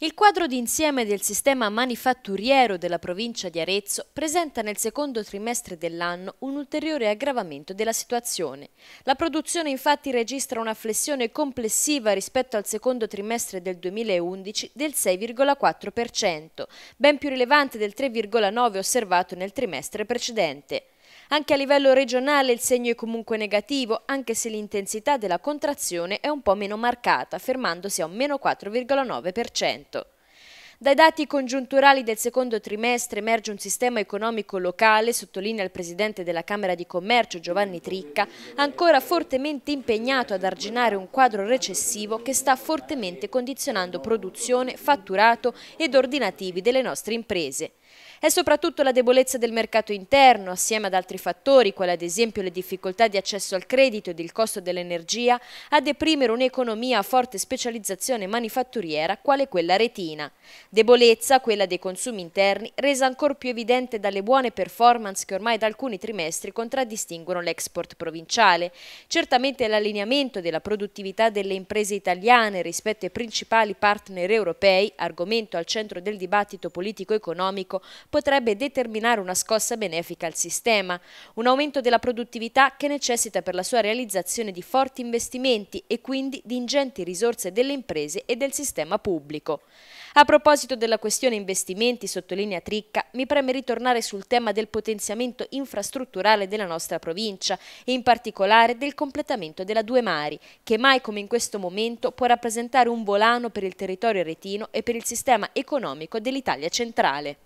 Il quadro d'insieme del sistema manifatturiero della provincia di Arezzo presenta nel secondo trimestre dell'anno un ulteriore aggravamento della situazione. La produzione infatti registra una flessione complessiva rispetto al secondo trimestre del 2011 del 6,4%, ben più rilevante del 3,9% osservato nel trimestre precedente. Anche a livello regionale il segno è comunque negativo, anche se l'intensità della contrazione è un po' meno marcata, fermandosi a un meno 4,9%. Dai dati congiunturali del secondo trimestre emerge un sistema economico locale, sottolinea il presidente della Camera di Commercio Giovanni Tricca, ancora fortemente impegnato ad arginare un quadro recessivo che sta fortemente condizionando produzione, fatturato ed ordinativi delle nostre imprese. È soprattutto la debolezza del mercato interno, assieme ad altri fattori, quali ad esempio le difficoltà di accesso al credito ed il costo dell'energia, a deprimere un'economia a forte specializzazione manifatturiera quale quella retina. Debolezza, quella dei consumi interni, resa ancora più evidente dalle buone performance che ormai da alcuni trimestri contraddistinguono l'export provinciale. Certamente l'allineamento della produttività delle imprese italiane rispetto ai principali partner europei, argomento al centro del dibattito politico-economico, pubblico potrebbe determinare una scossa benefica al sistema, un aumento della produttività che necessita per la sua realizzazione di forti investimenti e quindi di ingenti risorse delle imprese e del sistema pubblico. A proposito della questione investimenti, sottolinea Tricca, mi preme ritornare sul tema del potenziamento infrastrutturale della nostra provincia e in particolare del completamento della Due Mari, che mai come in questo momento può rappresentare un volano per il territorio retino e per il sistema economico dell'Italia centrale.